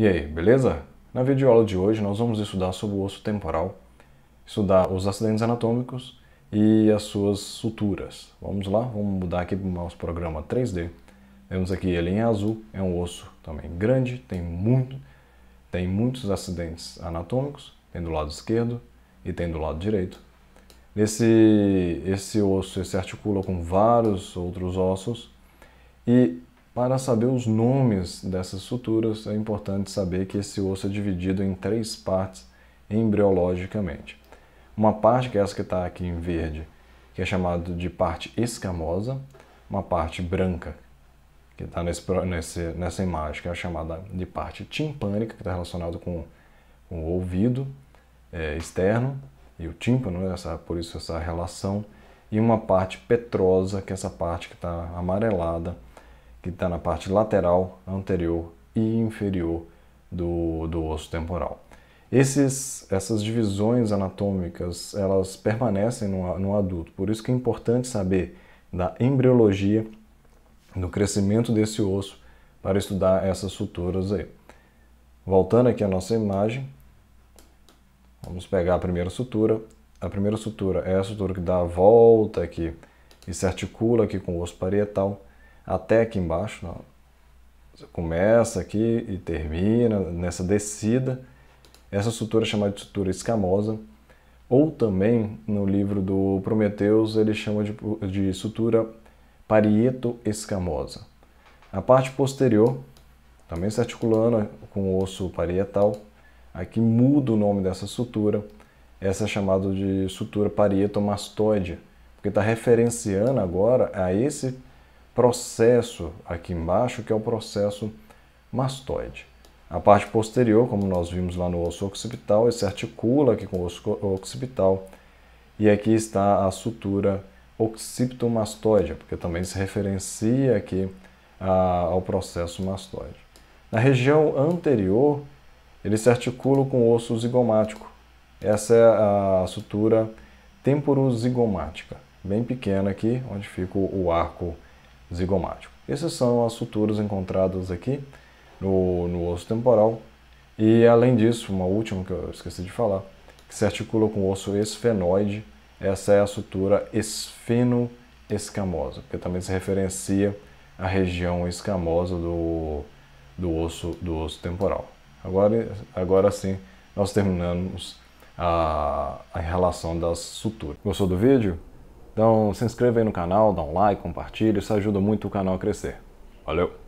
E aí, beleza? Na videoaula de hoje nós vamos estudar sobre o osso temporal, estudar os acidentes anatômicos e as suas suturas. Vamos lá? Vamos mudar aqui para o nosso programa 3D. Vemos aqui ele em azul, é um osso também grande, tem muito, tem muitos acidentes anatômicos, tem do lado esquerdo e tem do lado direito. Esse, esse osso se articula com vários outros ossos e para saber os nomes dessas suturas, é importante saber que esse osso é dividido em três partes embriologicamente. Uma parte, que é essa que está aqui em verde, que é chamada de parte escamosa, uma parte branca, que está nessa imagem, que é chamada de parte timpânica, que está relacionada com, com, o ouvido é, externo e o tímpano, né, essa, por isso essa relação, e uma parte petrosa, que é essa parte que está amarelada, que está na parte lateral, anterior e inferior do, do osso temporal. Esses, essas divisões anatômicas elas permanecem no, no adulto, por isso que é importante saber da embriologia, do crescimento desse osso, para estudar essas suturas aí. Voltando aqui à nossa imagem, vamos pegar a primeira sutura. A primeira sutura é a sutura que dá a volta aqui e se articula aqui com o osso parietal até aqui embaixo. Ó. Você começa aqui e termina nessa descida. Essa sutura é chamada de sutura escamosa. Ou também, no livro do Prometeus, ele chama de, de sutura parieto-escamosa. A parte posterior, também se articulando com o osso parietal, aqui muda o nome dessa sutura. Essa é chamada de sutura parietomastoide, porque está referenciando agora a esse processo aqui embaixo, que é o processo mastoide. A parte posterior, como nós vimos lá no osso occipital, ele se articula aqui com o osso occipital. E aqui está a sutura occipitomastóide, porque também se referencia aqui a, ao processo mastóide. Na região anterior, ele se articula com o osso zigomático. Essa é a sutura temporozigomática, bem pequena aqui, onde fica o arco zigomático. Essas são as suturas encontradas aqui no, no osso temporal. E além disso, uma última que eu esqueci de falar, que se articula com o osso esfenoide, essa é a sutura esfeno-escamosa, que também se referencia à região escamosa do, do, osso, do osso temporal. Agora, agora sim, nós terminamos a, a relação das suturas. Gostou do vídeo? Então se inscreva aí no canal, dá um like, compartilha, isso ajuda muito o canal a crescer. Valeu!